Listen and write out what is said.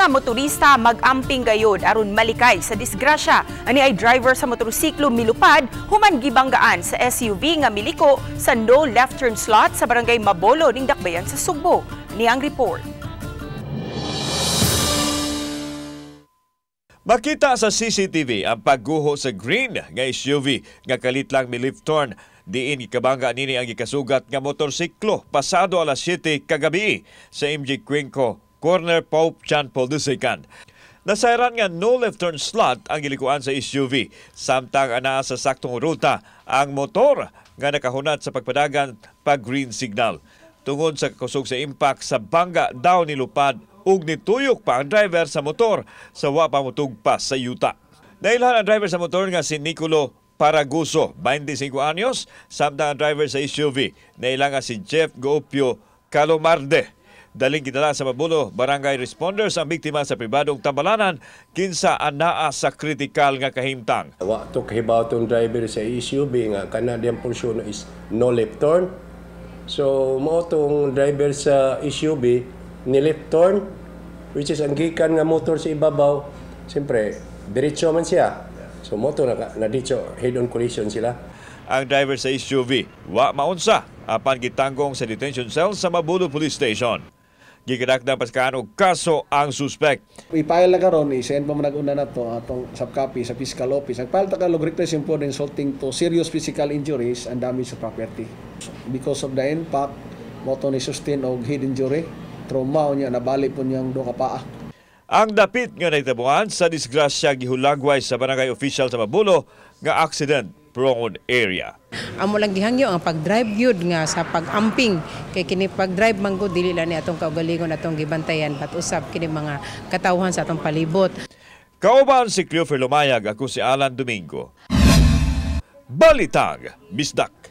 mga motorista mag-amping gayod aron malikay sa disgrasya ani ay driver sa motorsiklo milupad human gibanggaan sa SUV nga miliko sa no left turn slot sa barangay Mabolo ning Dakbayan sa Sugbo ni ang report. Makita sa CCTV ang pagguho sa green nga SUV nga kalit lang milip turn diin gikabangga nini ang gikasugat nga motorsiklo pasado alas 7 kagabi sa MG Quinco corner Pope John Paul II. Nasairan nga no left-turn slot ang gilikuan sa SUV, samtang anaa sa saktong ruta ang motor nga nakahunat sa pagpadagan pag green signal. Tungod sa kusog sa impact sa bangga daw ni Lupad ug nituyok pa ang driver sa motor sa wa pa motugpas sa yuta. Nailhan ang driver sa motor nga si Nicolo Paraguso, 25 anyos, samtang ang driver sa SUV. Nailang si Jeff Goopio Calomarde, Daling gidala sa Mabulo, barangay responders ang biktima sa pribadong tambalanan kinsa anaa sa kritikal nga kahimtang. Wa to kahibawton driver sa SUV nga kana diyang porsyon is no left turn. So mo tong driver sa SUV ni left turn which is ang gikan nga motor sa ibabaw. Siyempre, diretso man siya. So motor na, na diretso head-on collision sila. Ang driver sa SUV wa maunsa apan gitanggong sa detention cell sa Mabulo Police Station. Gikinakda paskaan og kaso ang suspect. Ipile na karon i-send pa man una na to atong ah, subcopy sa fiscal office. Nagpile ka kalog request po insulting to serious physical injuries and damage to property. Because of the impact, mo ni sustain og head injury, trauma niya na nabali po niyang do ka paa. Ah. Ang dapit nga nagtabuan sa disgrasya gihulagway sa barangay official sa Mabulo nga accident broad area. Amo lang gihangyo ang pag-drive yun nga sa pag-amping. Kay kini pag-drive manggo dili lang ni atong kaugalingon atong gibantayan bat usab kini mga katawhan sa atong palibot. Kauban si Cleofer Lumayag ako si Alan Domingo. Miss Duck.